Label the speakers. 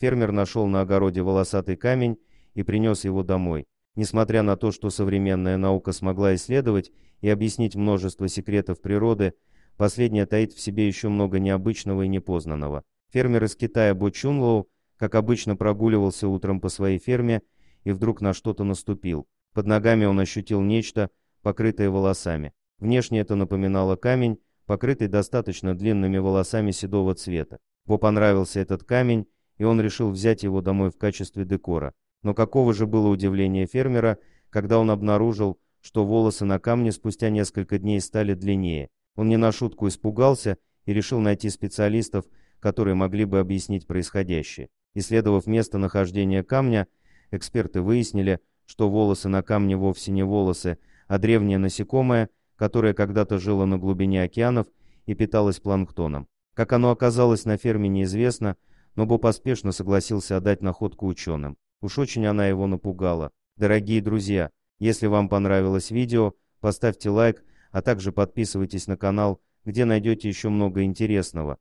Speaker 1: Фермер нашел на огороде волосатый камень и принес его домой. Несмотря на то, что современная наука смогла исследовать и объяснить множество секретов природы, последняя таит в себе еще много необычного и непознанного. Фермер из Китая Бо Чунлоу, как обычно, прогуливался утром по своей ферме и вдруг на что-то наступил. Под ногами он ощутил нечто, покрытое волосами. Внешне это напоминало камень, покрытый достаточно длинными волосами седого цвета. Бо понравился этот камень, и он решил взять его домой в качестве декора. Но какого же было удивление фермера, когда он обнаружил, что волосы на камне спустя несколько дней стали длиннее. Он не на шутку испугался и решил найти специалистов, которые могли бы объяснить происходящее. Исследовав место нахождения камня, эксперты выяснили, что волосы на камне вовсе не волосы, а древнее насекомое, которое когда-то жило на глубине океанов и питалось планктоном. Как оно оказалось на ферме неизвестно, но Бо поспешно согласился отдать находку ученым. Уж очень она его напугала. Дорогие друзья, если вам понравилось видео, поставьте лайк, а также подписывайтесь на канал, где найдете еще много интересного.